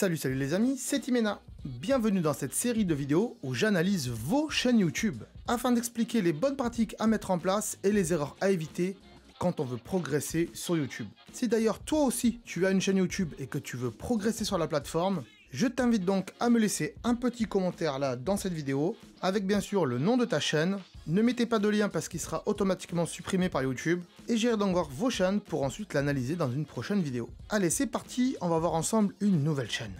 Salut salut les amis, c'est Imena. Bienvenue dans cette série de vidéos où j'analyse vos chaînes YouTube afin d'expliquer les bonnes pratiques à mettre en place et les erreurs à éviter quand on veut progresser sur YouTube. Si d'ailleurs toi aussi tu as une chaîne YouTube et que tu veux progresser sur la plateforme, je t'invite donc à me laisser un petit commentaire là dans cette vidéo avec bien sûr le nom de ta chaîne, ne mettez pas de lien parce qu'il sera automatiquement supprimé par YouTube, et j'irai donc voir vos chaînes pour ensuite l'analyser dans une prochaine vidéo. Allez, c'est parti, on va voir ensemble une nouvelle chaîne.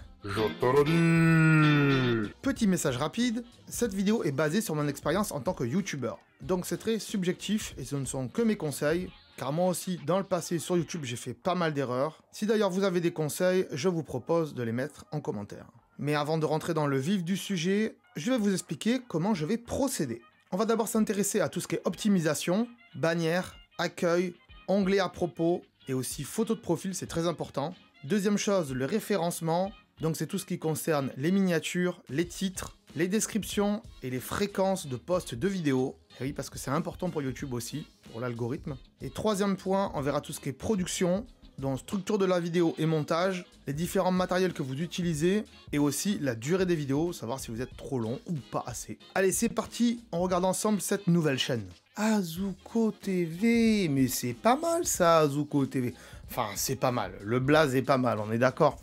Petit message rapide, cette vidéo est basée sur mon expérience en tant que YouTuber, donc c'est très subjectif et ce ne sont que mes conseils, car moi aussi, dans le passé sur YouTube, j'ai fait pas mal d'erreurs. Si d'ailleurs vous avez des conseils, je vous propose de les mettre en commentaire. Mais avant de rentrer dans le vif du sujet, je vais vous expliquer comment je vais procéder. On va d'abord s'intéresser à tout ce qui est optimisation, bannière, accueil, onglet à propos et aussi photo de profil, c'est très important. Deuxième chose, le référencement. Donc c'est tout ce qui concerne les miniatures, les titres, les descriptions et les fréquences de postes de vidéos. Et eh oui, parce que c'est important pour YouTube aussi, pour l'algorithme. Et troisième point, on verra tout ce qui est production, dans structure de la vidéo et montage, les différents matériels que vous utilisez et aussi la durée des vidéos, savoir si vous êtes trop long ou pas assez. Allez, c'est parti, on regarde ensemble cette nouvelle chaîne. Azuko TV, mais c'est pas mal ça, Azuko TV. Enfin, c'est pas mal, le blaze est pas mal, on est d'accord.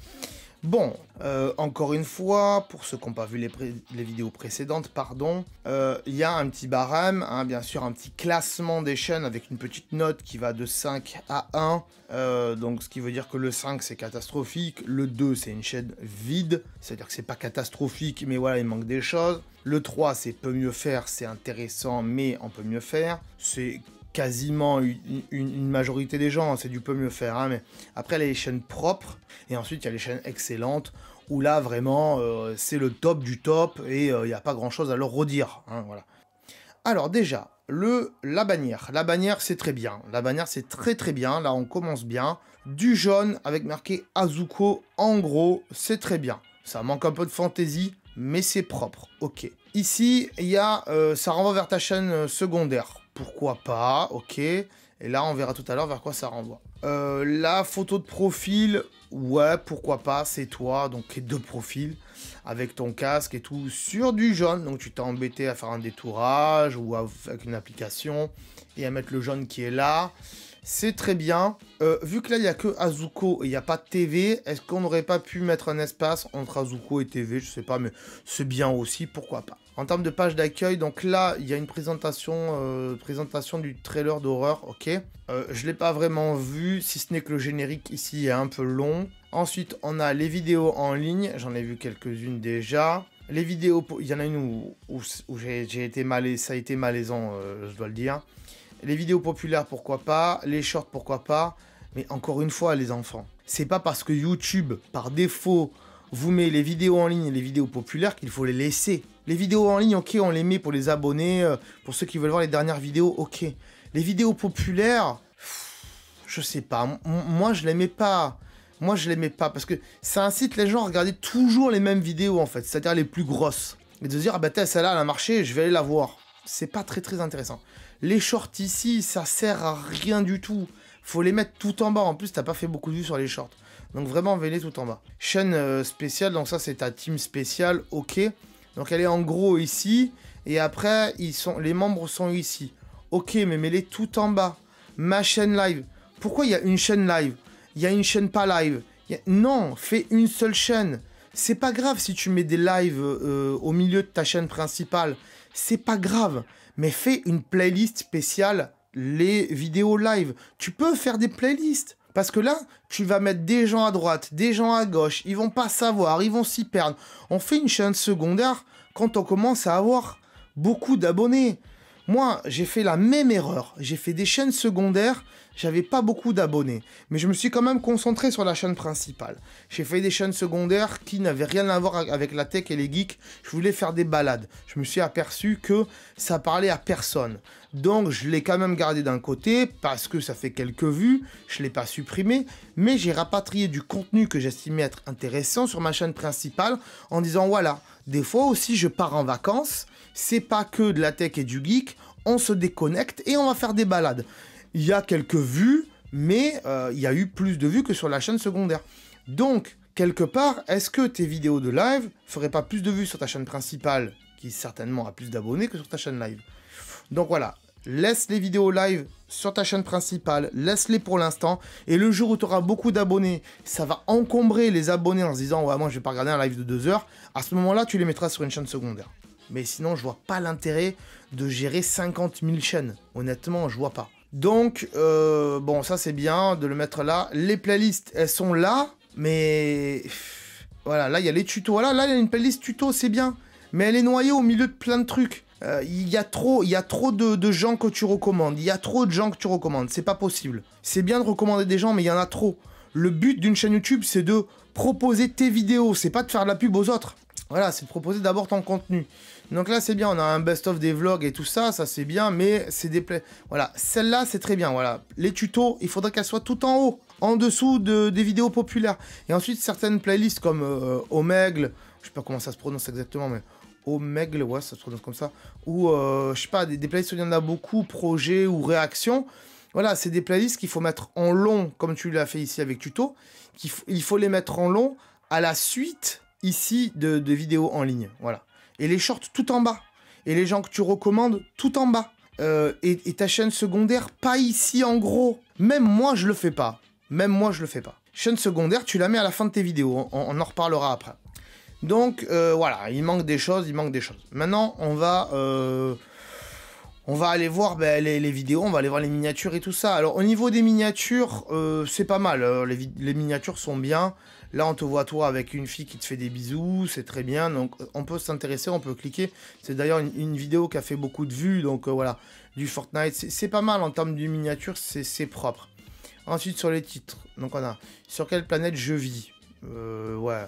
Bon, euh, encore une fois, pour ceux qui n'ont pas vu les, vidéos précédentes, pardon, euh, il y a un petit barème, hein, bien sûr un petit classement des chaînes avec une petite note qui va de 5 à 1. Euh, donc ce qui veut dire que le 5 c'est catastrophique, le 2 c'est une chaîne vide, c'est-à-dire que c'est pas catastrophique mais voilà il manque des choses. Le 3 c'est peut mieux faire, c'est intéressant mais on peut mieux faire. C'est quasiment une, majorité des gens, hein. c'est du peu mieux faire. Hein, mais après, il y a les chaînes propres, et ensuite, il y a les chaînes excellentes, où là, vraiment, euh, c'est le top du top, et euh, il n'y a pas grand-chose à leur redire. Hein, voilà. Alors déjà, le, la bannière. La bannière, c'est très bien. La bannière, c'est très très bien. Là, on commence bien. Du jaune, avec marqué Azuko, en gros, c'est très bien. Ça manque un peu de fantaisie, mais c'est propre. Ok. Ici, il y a, euh, ça renvoie vers ta chaîne secondaire pourquoi pas, ok. Et là, on verra tout à l'heure vers quoi ça renvoie. Euh, la photo de profil, ouais, pourquoi pas, c'est toi, donc deux profils avec ton casque et tout, sur du jaune, donc tu t'es embêté à faire un détourage ou avec une application, et à mettre le jaune qui est là. C'est très bien. Euh, vu que là, il n'y a que Azuko et il n'y a pas de TV, est-ce qu'on n'aurait pas pu mettre un espace entre Azuko et TV Je sais pas, mais c'est bien aussi, pourquoi pas. En termes de page d'accueil, donc là, il y a une présentation, euh, présentation du trailer d'horreur, ok. Euh, je ne l'ai pas vraiment vu, si ce n'est que le générique ici est un peu long. Ensuite, on a les vidéos en ligne, j'en ai vu quelques-unes déjà. Les vidéos, il y en a une où, j'ai été ça a été malaisant, je dois le dire. Les vidéos populaires, pourquoi pas. Les shorts, pourquoi pas. Mais encore une fois, les enfants, c'est pas parce que YouTube, par défaut, vous met les vidéos en ligne et les vidéos populaires qu'il faut les laisser. Les vidéos en ligne, ok, on les met pour les abonnés, euh, pour ceux qui veulent voir les dernières vidéos, ok. Les vidéos populaires, je sais pas. Moi, je les mets pas. Moi, je les mets pas parce que ça incite les gens à regarder toujours les mêmes vidéos en fait, c'est-à-dire les plus grosses. Et de se dire, ah bah, celle-là, elle a marché, je vais aller la voir. C'est pas très très intéressant. Les shorts ici, ça sert à rien du tout. Faut les mettre tout en bas. En plus, t'as pas fait beaucoup de vues sur les shorts. Donc vraiment, mets-les tout en bas. Chaîne euh, spéciale, donc ça c'est ta team spéciale, ok. Donc elle est en gros ici. Et après, ils sont, les membres sont ici. Ok, mais mets-les tout en bas. Ma chaîne live. Pourquoi il y a une chaîne live Il y a une chaîne pas live. Non, fais une seule chaîne. C'est pas grave si tu mets des lives euh, au milieu de ta chaîne principale. C'est pas grave mais fais une playlist spéciale les vidéos live. Tu peux faire des playlists. Parce que là, tu vas mettre des gens à droite, des gens à gauche, ils vont pas savoir, ils vont s'y perdre. On fait une chaîne secondaire quand on commence à avoir beaucoup d'abonnés. Moi, j'ai fait la même erreur. J'ai fait des chaînes secondaires j'avais pas beaucoup d'abonnés, mais je me suis quand même concentré sur la chaîne principale. J'ai fait des chaînes secondaires qui n'avaient rien à voir avec la tech et les geeks, je voulais faire des balades. Je me suis aperçu que ça parlait à personne. Donc je l'ai quand même gardé d'un côté, parce que ça fait quelques vues, je l'ai pas supprimé, mais j'ai rapatrié du contenu que j'estimais être intéressant sur ma chaîne principale en disant voilà, des fois aussi je pars en vacances, c'est pas que de la tech et du geek, on se déconnecte et on va faire des balades il y a quelques vues, mais euh, il y a eu plus de vues que sur la chaîne secondaire. Donc, quelque part, est-ce que tes vidéos de live feraient pas plus de vues sur ta chaîne principale, qui certainement a plus d'abonnés que sur ta chaîne live Donc voilà, laisse les vidéos live sur ta chaîne principale, laisse-les pour l'instant, et le jour où tu auras beaucoup d'abonnés, ça va encombrer les abonnés en se disant « Ouais, moi, je vais pas regarder un live de deux heures », à ce moment-là, tu les mettras sur une chaîne secondaire. Mais sinon, je vois pas l'intérêt de gérer 50 000 chaînes. Honnêtement, je vois pas. Donc, euh, bon, ça c'est bien de le mettre là. Les playlists, elles sont là, mais voilà, là il y a les tutos. Voilà, là il y a une playlist tuto, c'est bien, mais elle est noyée au milieu de plein de trucs. Euh, il y a trop, y a trop de, de, gens que tu recommandes. Il y a trop de gens que tu recommandes. C'est pas possible. C'est bien de recommander des gens, mais il y en a trop. Le but d'une chaîne YouTube, c'est de proposer tes vidéos. C'est pas de faire de la pub aux autres. Voilà, c'est de proposer d'abord ton contenu. Donc là, c'est bien, on a un best-of des vlogs et tout ça, ça c'est bien, mais c'est des... Voilà, celle-là, c'est très bien, voilà. Les tutos, il faudrait qu'elles soient tout en haut, en dessous de, des vidéos populaires. Et ensuite, certaines playlists comme Omegle, euh, je sais pas comment ça se prononce exactement, mais Omegle, ouais, ça se prononce comme ça, ou, euh, je sais pas, des, playlists où il y en a beaucoup, projets ou réactions. Voilà, c'est des playlists qu'il faut mettre en long, comme tu l'as fait ici avec tuto, il faut les mettre en long à la suite, ici, de vidéos en ligne, voilà et les shorts tout en bas, et les gens que tu recommandes tout en bas, euh, et, ta chaîne secondaire pas ici en gros. Même moi je le fais pas. Même moi je le fais pas. Chaîne secondaire, tu la mets à la fin de tes vidéos, on, en reparlera après. Donc euh, voilà, il manque des choses, il manque des choses. Maintenant on va... Euh, on va aller voir ben, les, vidéos, on va aller voir les miniatures et tout ça. Alors au niveau des miniatures, c'est pas mal. Hein. les, miniatures sont bien. Là, on te voit toi avec une fille qui te fait des bisous, c'est très bien. Donc, euh, on peut s'intéresser, on peut cliquer. C'est d'ailleurs une, vidéo qui a fait beaucoup de vues. Donc, euh, voilà, du Fortnite. C'est pas mal en termes de miniature, c'est propre. Ensuite, sur les titres. Donc, on a Sur quelle planète je vis euh, Ouais.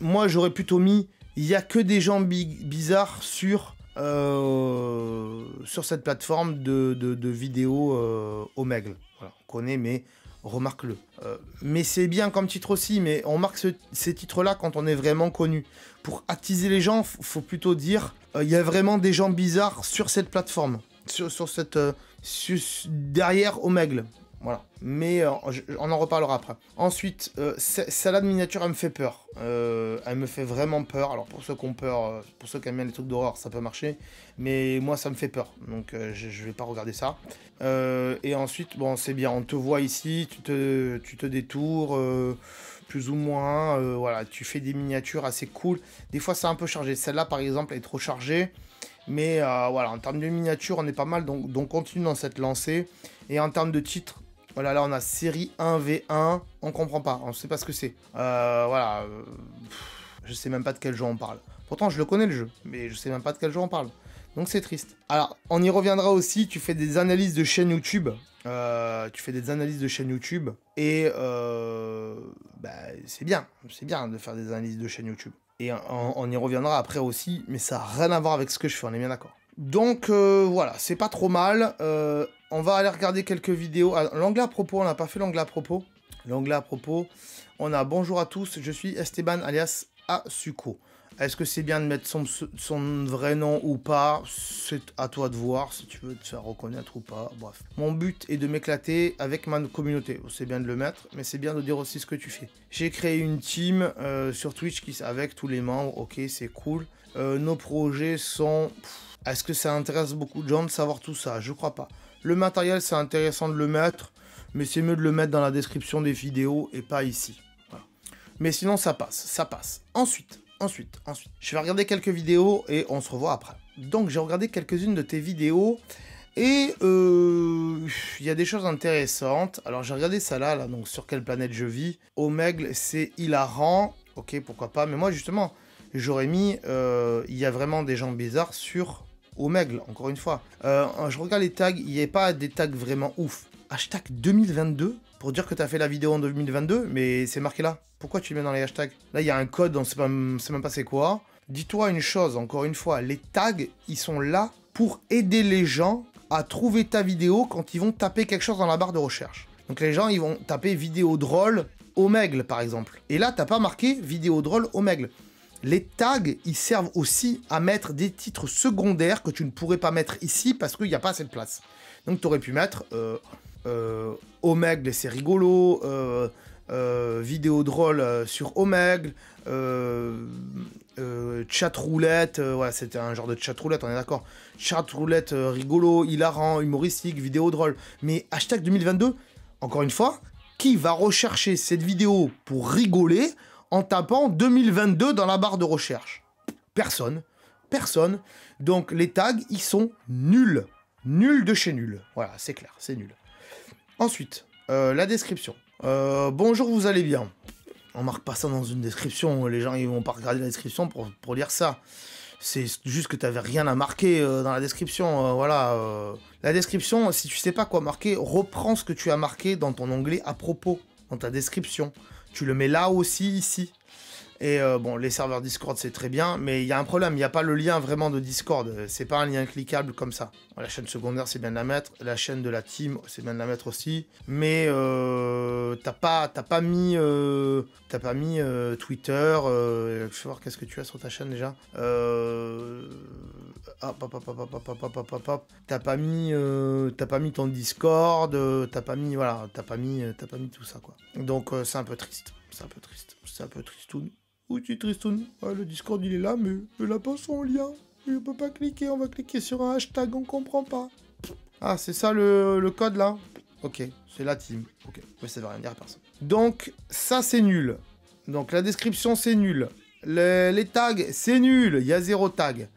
Moi, j'aurais plutôt mis Il n'y a que des gens bizarres sur. sur cette plateforme de, vidéos au Omegle. Voilà, on connaît, mais remarque-le. Euh, mais c'est bien comme titre aussi, mais on marque ces titres-là quand on est vraiment connu. Pour attiser les gens, faut plutôt dire, euh, il y a vraiment des gens bizarres sur cette plateforme, sur, cette, euh, derrière Omegle. Voilà. Mais euh, on en reparlera après. Ensuite, celle-là euh, de miniature, elle me fait peur. Euh, elle me fait vraiment peur. Alors pour ceux qui ont peur, pour ceux qui aiment bien les trucs d'horreur, ça peut marcher. Mais moi, ça me fait peur. Donc je, vais pas regarder ça. et ensuite, bon, c'est bien. On te voit ici, tu te, tu te détours. plus ou moins, voilà, tu fais des miniatures assez cool. Des fois, c'est un peu chargé. Celle-là, par exemple, elle est trop chargée. Mais voilà, en termes de miniatures, on est pas mal. Donc, donc continue dans cette lancée. Et en termes de titre, voilà, là on a série 1v1, on comprend pas, on sait pas ce que c'est. Euh, voilà, euh, je sais même pas de quel jeu on parle. Pourtant je le connais le jeu, mais je sais même pas de quel jeu on parle. Donc c'est triste. Alors, on y reviendra aussi, tu fais des analyses de chaînes YouTube. Euh, tu fais des analyses de chaînes YouTube. Et euh, bah, c'est bien, c'est bien de faire des analyses de chaînes YouTube. Et on, on y reviendra après aussi, mais ça n'a rien à voir avec ce que je fais, on est bien d'accord. Donc euh, voilà, c'est pas trop mal. Euh, on va aller regarder quelques vidéos. Ah, l'anglais à propos, on n'a pas fait l'anglais à propos. L'anglais à propos, on a bonjour à tous, je suis Esteban alias Asuko. Est-ce que c'est bien de mettre son, vrai nom ou pas C'est à toi de voir si tu veux te faire reconnaître ou pas. Bref. Mon but est de m'éclater avec ma communauté. C'est bien de le mettre, mais c'est bien de dire aussi ce que tu fais. J'ai créé une team euh, sur Twitch qui, avec tous les membres. Ok, c'est cool. nos projets sont... Est-ce que ça intéresse beaucoup de gens de savoir tout ça Je crois pas. Le matériel, c'est intéressant de le mettre, mais c'est mieux de le mettre dans la description des vidéos et pas ici. Mais sinon, ça passe, ça passe. Ensuite, ensuite, ensuite. Je vais regarder quelques vidéos et on se revoit après. Donc, j'ai regardé quelques-unes de tes vidéos et euh, il y a des choses intéressantes. Alors, j'ai regardé ça là, là, donc sur quelle planète je vis. Omegle, c'est hilarant. Ok, pourquoi pas. Mais moi, justement, j'aurais mis, euh, il y a vraiment des gens bizarres sur au encore une fois. Euh, je regarde les tags, il n'y a pas des tags vraiment ouf. Hashtag 2022 pour dire que tu as fait la vidéo en 2022, mais c'est marqué là. Pourquoi tu le mets dans les hashtags Là, il y a un code, on ne sait, même pas c'est quoi. Dis-toi une chose, encore une fois, les tags, ils sont là pour aider les gens à trouver ta vidéo quand ils vont taper quelque chose dans la barre de recherche. Donc les gens, ils vont taper vidéo drôle au Megle, par exemple. Et là, t'as pas marqué vidéo drôle au Megle. Les tags, ils servent aussi à mettre des titres secondaires que tu ne pourrais pas mettre ici parce qu'il n'y a pas assez de place. Donc tu aurais pu mettre euh, euh, Omegle et c'est rigolo, euh, vidéo drôle sur Omegle, chat roulette, ouais c'était un genre de chat roulette, on est d'accord. Chat roulette rigolo, hilarant, humoristique, vidéo drôle. Mais hashtag 2022, encore une fois, qui va rechercher cette vidéo pour rigoler en tapant 2022 dans la barre de recherche. Personne. Personne. Donc les tags, ils sont nuls. Nuls de chez nul. Voilà, c'est clair, c'est nul. Ensuite, euh, la description. Euh, bonjour, vous allez bien. On marque pas ça dans une description. Les gens, ils vont pas regarder la description pour, lire ça. C'est juste que tu t'avais rien à marquer euh, dans la description. voilà. La description, si tu sais pas quoi marquer, reprends ce que tu as marqué dans ton onglet à propos, dans ta description tu le mets là aussi, ici. Et euh, bon, les serveurs Discord, c'est très bien, mais il y a un problème, il n'y a pas le lien vraiment de Discord. C'est pas un lien cliquable comme ça. La chaîne secondaire, c'est bien de la mettre. La chaîne de la team, c'est bien de la mettre aussi. Mais euh, t'as pas, pas mis, euh, pas mis euh, Twitter. je vais voir qu'est-ce que tu as sur ta chaîne déjà hop, hop, hop, hop, hop, hop, T'as pas mis, euh, t'as pas mis ton Discord, euh, t'as pas mis, voilà, t'as pas mis, euh, t'as pas mis tout ça, quoi. Donc euh, c'est un peu triste, c'est un peu triste, c'est un peu tristoun. Ou tu tristoun. Ouais, le Discord il est là, mais Il a pas son lien. on peut pas cliquer, on va cliquer sur un hashtag, on comprend pas. Ah, c'est ça le, le code là Ok, c'est la team. Ok, mais ça veut rien dire à personne. Donc, ça c'est nul. Donc, la description c'est nul. Les, les tags c'est nul. Il y a zéro tag.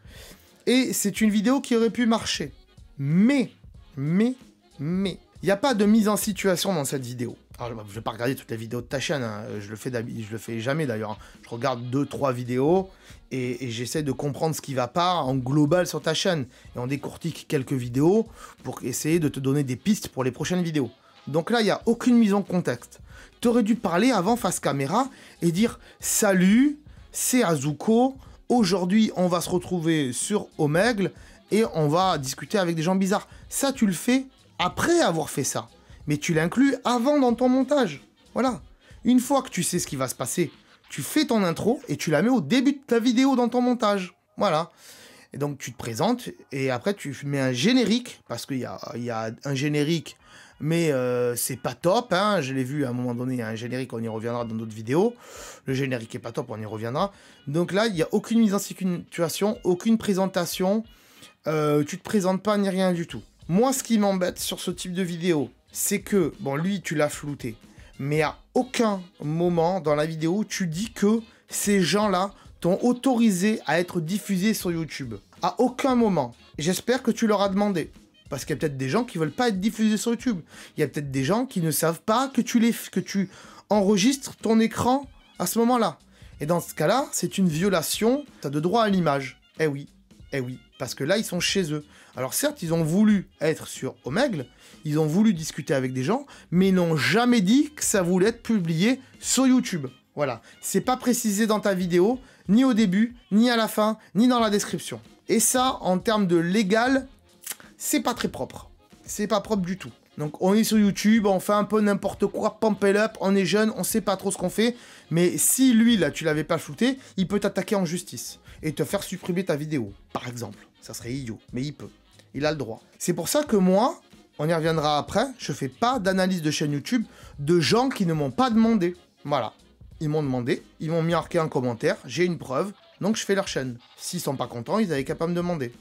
Et c'est une vidéo qui aurait pu marcher. Mais, mais, mais, il n'y a pas de mise en situation dans cette vidéo. Alors, je vais pas regarder toute la vidéo de ta chaîne, hein. je, le fais le fais jamais d'ailleurs. Hein. Je regarde 2-3 vidéos et, j'essaie de comprendre ce qui va pas en global sur ta chaîne. Et on décortique quelques vidéos pour essayer de te donner des pistes pour les prochaines vidéos. Donc là, il n'y a aucune mise en contexte. Tu aurais dû parler avant face caméra et dire « Salut, c'est Azuko, aujourd'hui on va se retrouver sur Omegle et on va discuter avec des gens bizarres. Ça, tu le fais après avoir fait ça. Mais tu l'inclus avant dans ton montage. Voilà. Une fois que tu sais ce qui va se passer, tu fais ton intro et tu la mets au début de ta vidéo dans ton montage. Voilà. Et donc tu te présentes et après tu mets un générique, parce qu'il y, y a, un générique mais euh, c'est pas top. Hein. Je l'ai vu à un moment donné, il y a un générique, on y reviendra dans d'autres vidéos. Le générique est pas top, on y reviendra. Donc là, il n'y a aucune mise en situation, aucune présentation. Tu euh, tu te présentes pas ni rien du tout. Moi, ce qui m'embête sur ce type de vidéo, c'est que, bon, lui, tu l'as flouté, mais à aucun moment dans la vidéo, tu dis que ces gens-là t'ont autorisé à être diffusés sur YouTube. À aucun moment. J'espère que tu leur as demandé. Parce qu'il y a peut-être des gens qui veulent pas être diffusés sur YouTube. Il y a peut-être des gens qui ne savent pas que tu, les, que tu enregistres ton écran à ce moment-là. Et dans ce cas-là, c'est une violation. T'as de droit à l'image. Eh oui, eh oui. Parce que là, ils sont chez eux. Alors certes, ils ont voulu être sur Omegle, ils ont voulu discuter avec des gens, mais ils n'ont jamais dit que ça voulait être publié sur YouTube. Voilà, c'est pas précisé dans ta vidéo, ni au début, ni à la fin, ni dans la description. Et ça, en termes de légal, c'est pas très propre. C'est pas propre du tout. Donc on est sur YouTube, on fait un peu n'importe quoi, pump up, on est jeune, on sait pas trop ce qu'on fait, mais si lui là tu l'avais pas shooté, il peut t'attaquer en justice et te faire supprimer ta vidéo, par exemple. Ça serait idiot, mais il peut. Il a le droit. C'est pour ça que moi, on y reviendra après, je fais pas d'analyse de chaîne YouTube de gens qui ne m'ont pas demandé. Voilà. Ils m'ont demandé, ils m'ont mis marqué un commentaire, j'ai une preuve, donc je fais leur chaîne. S'ils sont pas contents, ils avaient qu'à pas me demander.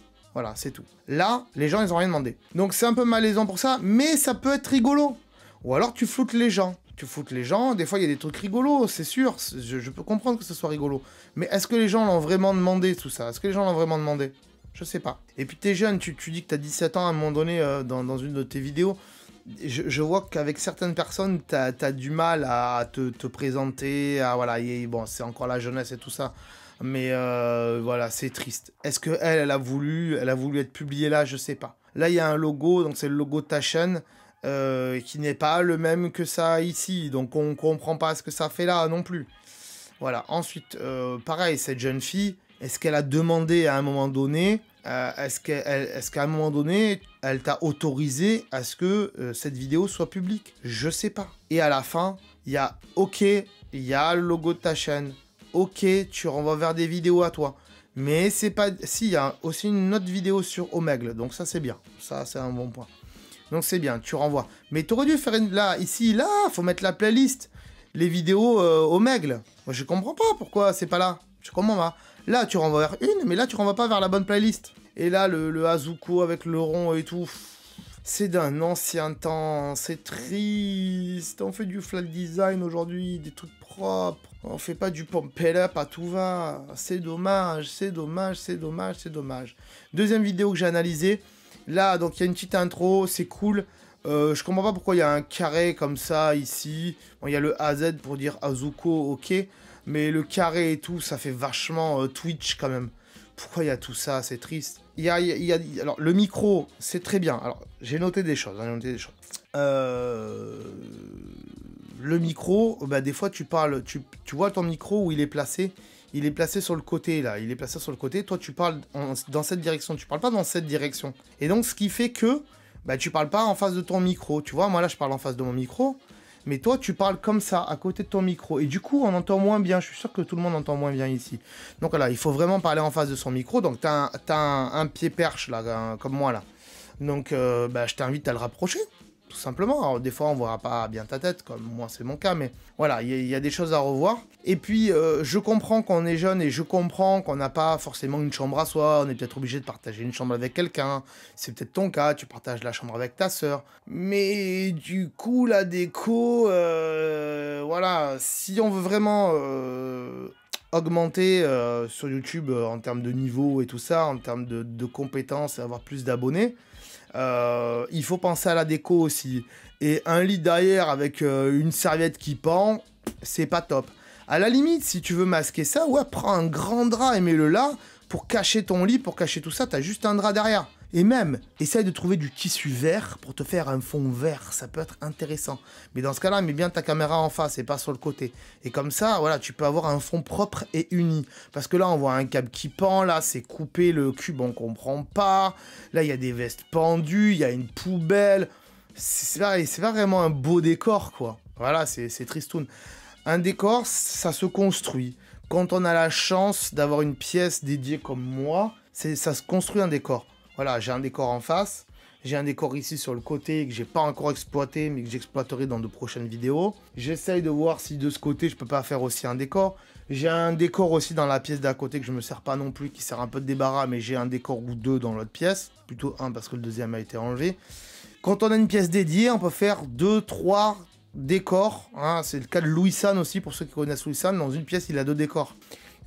Voilà, c'est tout. Là, les gens, ils ont rien demandé. Donc c'est un peu malaisant pour ça, mais ça peut être rigolo. Ou alors tu floutes les gens. Tu floutes les gens, des fois il y a des trucs rigolos, c'est sûr, je, peux comprendre que ce soit rigolo. Mais est-ce que les gens l'ont vraiment demandé tout ça Est-ce que les gens l'ont vraiment demandé Je sais pas. Et puis t'es jeune, tu, dis que t'as 17 ans à un moment donné euh, dans, une de tes vidéos. Je, vois qu'avec certaines personnes, t'as as, du mal à te, présenter. À, voilà, bon, c'est encore la jeunesse et tout ça. Mais euh, voilà, c'est triste. Est-ce que elle, a voulu, elle a voulu être publiée là Je sais pas. Là, il y a un logo, donc c'est le logo de ta chaîne euh, qui n'est pas le même que ça ici. Donc on ne comprend pas ce que ça fait là non plus. Voilà. Ensuite, euh, pareil, cette jeune fille, est-ce qu'elle a demandé à un moment donné Est-ce qu'à un moment donné, elle t'a autorisé à ce que cette vidéo soit publique Je sais pas. Et à la fin, il y a OK, il y a le logo de ta chaîne ok, tu renvoies vers des vidéos à toi. Mais c'est pas. Si, il y a aussi une autre vidéo sur Omegle, donc ça c'est bien. Ça, c'est un bon point. Donc c'est bien, tu renvoies. Mais t'aurais dû faire une. Là, ici, là, faut mettre la playlist. Les vidéos euh, Omegle. Moi, je comprends pas pourquoi c'est pas là. Je comprends pas. Là, tu renvoies vers une, mais là, tu renvoies pas vers la bonne playlist. Et là, le, Azuko avec le rond et tout. C'est d'un ancien temps, c'est triste. On fait du flat design aujourd'hui, des trucs propres. On fait pas du pump up à tout va. C'est dommage, c'est dommage, c'est dommage, c'est dommage. Deuxième vidéo que j'ai analysée. Là, donc il y a une petite intro, c'est cool. Euh, je comprends pas pourquoi il y a un carré comme ça ici. Bon, il y a le AZ pour dire Azuko, ok. Mais le carré et tout, ça fait vachement euh, Twitch quand même. Pourquoi il y a tout ça C'est triste. Il y a, il y a, alors, le micro, c'est très bien. Alors, j'ai noté des choses. Hein, j'ai noté des choses. Euh le micro, bah, des fois tu parles, tu, vois ton micro où il est placé, il est placé sur le côté là, il est placé sur le côté, toi tu parles dans cette direction, tu parles pas dans cette direction. Et donc ce qui fait que bah, tu parles pas en face de ton micro, tu vois, moi là je parle en face de mon micro, mais toi tu parles comme ça, à côté de ton micro, et du coup on entend moins bien, je suis sûr que tout le monde entend moins bien ici. Donc voilà, il faut vraiment parler en face de son micro, donc t'as un, un, pied perche là, comme moi là. Donc euh, bah, je t'invite à le rapprocher tout simplement. Alors, hein. des fois, on verra pas bien ta tête, comme moi, c'est mon cas, mais voilà, il y, a des choses à revoir. Et puis, euh, je comprends qu'on est jeune et je comprends qu'on n'a pas forcément une chambre à soi. On est peut-être obligé de partager une chambre avec quelqu'un. C'est peut-être ton cas, tu partages la chambre avec ta sœur. Mais du coup, la déco, euh, voilà, si on veut vraiment euh, augmenter sur YouTube en termes de niveau et tout ça, en termes de compétences et avoir plus d'abonnés, euh, il faut penser à la déco aussi. Et un lit derrière avec euh, une serviette qui pend, c'est pas top. À la limite, si tu veux masquer ça, ouais, prends un grand drap et mets-le là pour cacher ton lit, pour cacher tout ça, t'as juste un drap derrière. Et même, essaye de trouver du tissu vert pour te faire un fond vert, ça peut être intéressant. Mais dans ce cas-là, mets bien ta caméra en face et pas sur le côté. Et comme ça, voilà, tu peux avoir un fond propre et uni. Parce que là, on voit un câble qui pend, là, c'est coupé, le cube, on comprend pas. Là, il y a des vestes pendues, il y a une poubelle. C'est pas, pas vraiment un beau décor, quoi. Voilà, c'est tristoun. Un décor, ça se construit. Quand on a la chance d'avoir une pièce dédiée comme moi, ça se construit un décor. Voilà, j'ai un décor en face, j'ai un décor ici sur le côté que j'ai pas encore exploité, mais que j'exploiterai dans de prochaines vidéos. J'essaye de voir si de ce côté je peux pas faire aussi un décor. J'ai un décor aussi dans la pièce d'à côté que je me sers pas non plus, qui sert un peu de débarras, mais j'ai un décor ou deux dans l'autre pièce. Plutôt un parce que le deuxième a été enlevé. Quand on a une pièce dédiée, on peut faire deux, trois décors. Hein. C'est le cas de Louis San aussi, pour ceux qui connaissent Louis San. Dans une pièce, il a deux décors.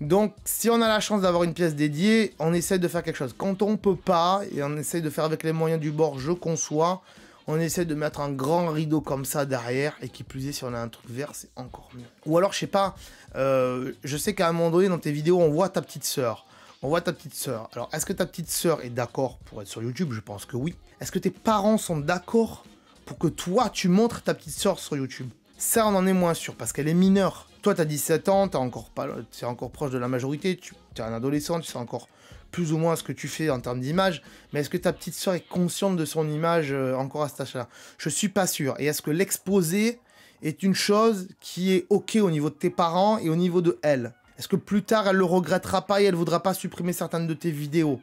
Donc, si on a la chance d'avoir une pièce dédiée, on essaie de faire quelque chose. Quand on peut pas, et on essaye de faire avec les moyens du bord, je conçois, on essaie de mettre un grand rideau comme ça derrière, et qui plus est, si on a un truc vert, c'est encore mieux. Ou alors, je sais pas, euh, je sais qu'à un moment donné, dans tes vidéos, on voit ta petite sœur. On voit ta petite sœur. Alors, est-ce que ta petite sœur est d'accord pour être sur YouTube Je pense que oui. Est-ce que tes parents sont d'accord pour que toi, tu montres ta petite sœur sur YouTube Ça, on en est moins sûr, parce qu'elle est mineure toi, tu as 17 ans, tu encore, pas, es encore proche de la majorité, tu es un adolescent, tu sais encore plus ou moins ce que tu fais en termes d'image, mais est-ce que ta petite soeur est consciente de son image euh, encore à cet âge-là Je suis pas sûr. Et est-ce que l'exposer est une chose qui est ok au niveau de tes parents et au niveau de elle Est-ce que plus tard elle le regrettera pas et elle voudra pas supprimer certaines de tes vidéos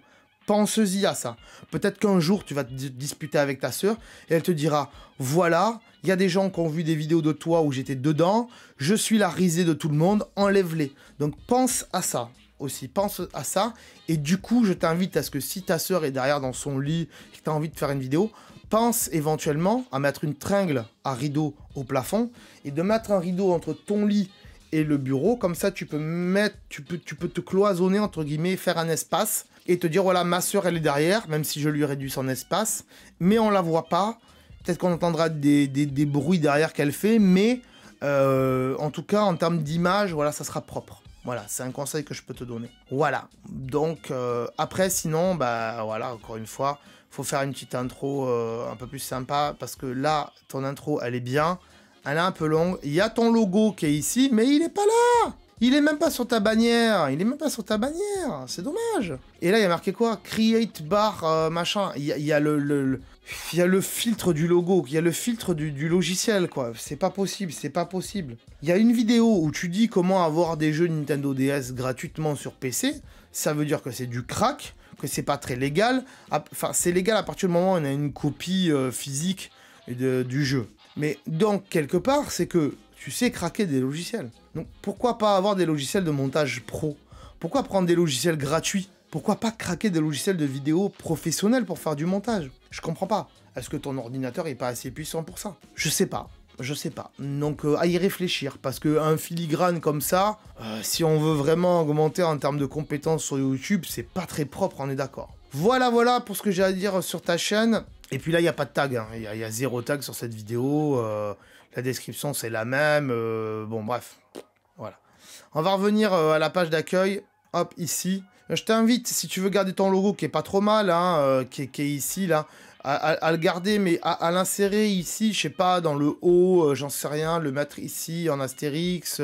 Pense-y à ça. Peut-être qu'un jour, tu vas te disputer avec ta sœur et elle te dira Voilà, il y a des gens qui ont vu des vidéos de toi où j'étais dedans, je suis la risée de tout le monde, enlève-les. Donc pense à ça aussi, pense à ça. Et du coup, je t'invite à ce que si ta sœur est derrière dans son lit et que tu as envie de faire une vidéo, pense éventuellement à mettre une tringle à rideau au plafond et de mettre un rideau entre ton lit et le bureau. Comme ça, tu peux mettre, tu peux, tu peux te cloisonner entre guillemets, faire un espace et te dire voilà, ma soeur elle est derrière, même si je lui réduis son espace, mais on la voit pas. Peut-être qu'on entendra des, bruits derrière qu'elle fait, mais euh, en tout cas en termes d'image, voilà, ça sera propre. Voilà, c'est un conseil que je peux te donner. Voilà. Donc euh, après, sinon, bah voilà, encore une fois, faut faire une petite intro euh, un peu plus sympa parce que là, ton intro, elle est bien, elle est un peu longue. Il y a ton logo qui est ici, mais il est pas là. Il est même pas sur ta bannière. Il est même pas sur ta bannière. C'est dommage. Et là, il y a marqué quoi Create bar machin. Il y a, le, filtre du logo. Il y a le filtre du, logiciel, quoi. C'est pas possible. C'est pas possible. Il y a une vidéo où tu dis comment avoir des jeux Nintendo DS gratuitement sur PC. Ça veut dire que c'est du crack, que c'est pas très légal. Enfin, c'est légal à partir du moment où on a une copie euh, physique du jeu. Mais donc, quelque part, c'est que tu sais craquer des logiciels. Donc pourquoi pas avoir des logiciels de montage pro Pourquoi prendre des logiciels gratuits Pourquoi pas craquer des logiciels de vidéo professionnels pour faire du montage Je comprends pas. Est-ce que ton ordinateur est pas assez puissant pour ça Je sais pas. Je sais pas. Donc euh, à y réfléchir parce que un filigrane comme ça, euh, si on veut vraiment augmenter en termes de compétences sur YouTube, c'est pas très propre, on est d'accord. Voilà, voilà pour ce que j'ai à dire sur ta chaîne. Et puis là, il n'y a pas de tag, hein. il y, a zéro tag sur cette vidéo. Euh, la description c'est la même. Euh, bon, bref, voilà. On va revenir euh, à la page d'accueil. Hop, ici. Je t'invite, si tu veux garder ton logo qui est pas trop mal, hein, euh, qui, est, ici, là, à, le garder, mais à, l'insérer ici, je sais pas, dans le haut, j'en sais rien, le mettre ici en astérix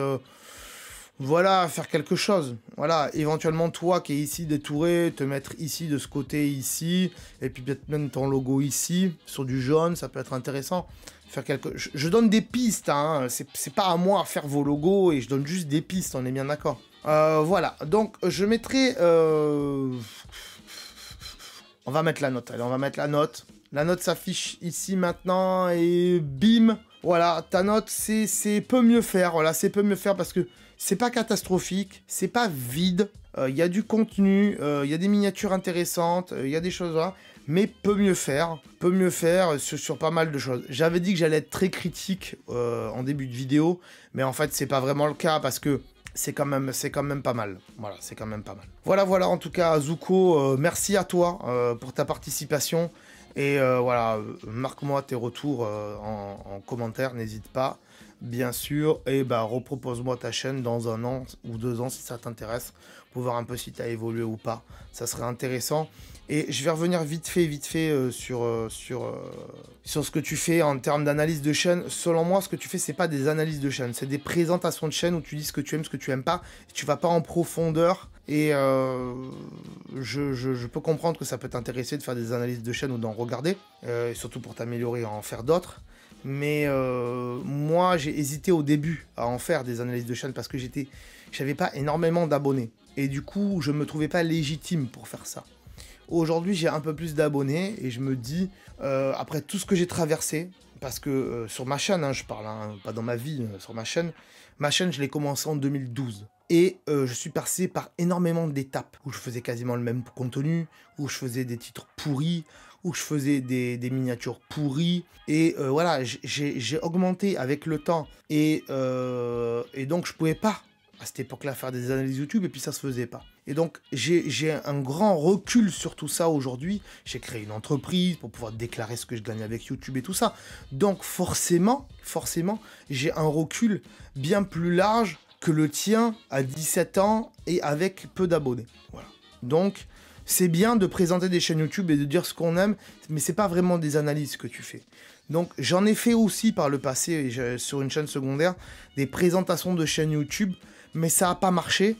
voilà, faire quelque chose. Voilà, éventuellement toi qui est ici détouré, te mettre ici de ce côté ici, et puis peut-être même ton logo ici, sur du jaune, ça peut être intéressant. Faire quelque... je, donne des pistes, hein. c'est pas à moi à faire vos logos, et je donne juste des pistes, on est bien d'accord. Euh, voilà, donc je mettrai... Euh, on va mettre la note, allez, on va mettre la note. La note s'affiche ici maintenant, et bim Voilà, ta note, c'est peu mieux faire, voilà, c'est peu mieux faire parce que c'est pas catastrophique, c'est pas vide. Il euh, y a du contenu, il euh, y a des miniatures intéressantes, il euh, y a des choses là, hein. mais peut mieux faire, peut mieux faire sur, pas mal de choses. J'avais dit que j'allais être très critique en début de vidéo, mais en fait c'est pas vraiment le cas parce que c'est quand même c'est quand même pas mal. Voilà, c'est quand même pas mal. Voilà voilà en tout cas Zuko, merci à toi pour ta participation. Et euh, voilà, marque-moi tes retours euh, en, commentaire, n'hésite pas, bien sûr. Et bah, repropose-moi ta chaîne dans un an ou deux ans si ça t'intéresse, pour voir un peu si tu as évolué ou pas. Ça serait intéressant. Et je vais revenir vite fait, vite fait euh, sur, sur, ce que tu fais en termes d'analyse de chaîne. Selon moi, ce que tu fais, ce n'est pas des analyses de chaîne, c'est des présentations de chaîne où tu dis ce que tu aimes, ce que tu aimes pas. Tu tu vas pas en profondeur et euh, je, peux comprendre que ça peut t'intéresser de faire des analyses de chaîne ou d'en regarder, euh, surtout pour t'améliorer et en faire d'autres. Mais euh, moi, j'ai hésité au début à en faire des analyses de chaîne parce que j'étais, j'avais pas énormément d'abonnés. Et du coup, je me trouvais pas légitime pour faire ça. Aujourd'hui, j'ai un peu plus d'abonnés et je me dis, après tout ce que j'ai traversé, parce que euh, sur ma chaîne, hein, je parle, hein, pas dans ma vie, euh, sur ma chaîne, ma chaîne, je l'ai commencé en 2012. Et euh, je suis passé par énormément d'étapes où je faisais quasiment le même contenu, où je faisais des titres pourris, où je faisais des, miniatures pourries. Et voilà, j'ai augmenté avec le temps. Et, et donc, je pouvais pas à cette époque-là faire des analyses YouTube et puis ça se faisait pas. Et donc, j'ai un grand recul sur tout ça aujourd'hui. J'ai créé une entreprise pour pouvoir déclarer ce que je gagne avec YouTube et tout ça. Donc, forcément, forcément, j'ai un recul bien plus large que le tien à 17 ans et avec peu d'abonnés. Voilà. Donc, c'est bien de présenter des chaînes YouTube et de dire ce qu'on aime, mais ce n'est pas vraiment des analyses que tu fais. Donc j'en ai fait aussi par le passé sur une chaîne secondaire des présentations de chaînes YouTube, mais ça n'a pas marché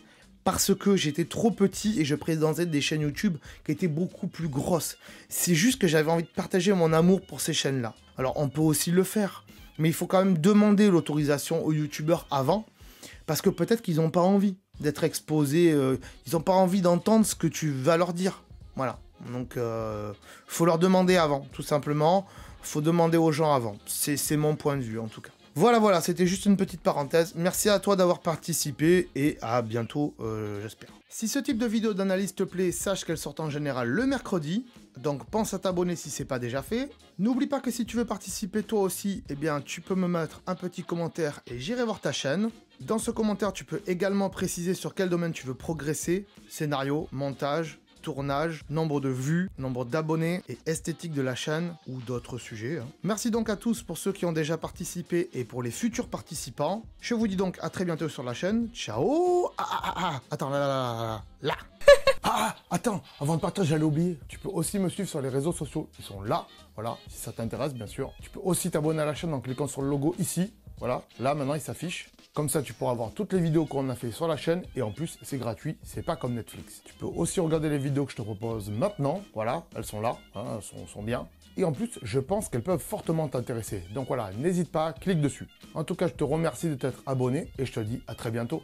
parce que j'étais trop petit et je présentais des chaînes YouTube qui étaient beaucoup plus grosses. C'est juste que j'avais envie de partager mon amour pour ces chaînes-là. Alors on peut aussi le faire, mais il faut quand même demander l'autorisation aux YouTubeurs avant, parce que peut-être qu'ils n'ont pas envie d'être exposés, euh, ils n'ont pas envie d'entendre ce que tu vas leur dire. Voilà. Donc euh, faut leur demander avant, tout simplement. Faut demander aux gens avant. C'est mon point de vue en tout cas. Voilà, voilà, c'était juste une petite parenthèse. Merci à toi d'avoir participé et à bientôt, euh, j'espère. Si ce type de vidéo d'analyse te plaît, sache qu'elle sort en général le mercredi. Donc pense à t'abonner si c'est pas déjà fait. N'oublie pas que si tu veux participer toi aussi, eh bien tu peux me mettre un petit commentaire et j'irai voir ta chaîne. Dans ce commentaire, tu peux également préciser sur quel domaine tu veux progresser, scénario, montage, tournage, nombre de vues, nombre d'abonnés et esthétique de la chaîne ou d'autres sujets. Hein. Merci donc à tous pour ceux qui ont déjà participé et pour les futurs participants. Je vous dis donc à très bientôt sur la chaîne. Ciao ah, ah, ah, ah. Attends, là, là, là, là. ah Attends, avant de partir, j'allais oublier. Tu peux aussi me suivre sur les réseaux sociaux. qui sont là, voilà, si ça t'intéresse, bien sûr. Tu peux aussi t'abonner à la chaîne en cliquant sur le logo ici. Voilà, là maintenant il s'affiche. Comme ça, tu pourras voir toutes les vidéos qu'on a fait sur la chaîne et en plus, c'est gratuit, c'est pas comme Netflix. Tu peux aussi regarder les vidéos que je te propose maintenant. Voilà, elles sont là, hein, elles sont, sont bien. Et en plus, je pense qu'elles peuvent fortement t'intéresser. Donc voilà, n'hésite pas, clique dessus. En tout cas, je te remercie de t'être abonné et je te dis à très bientôt.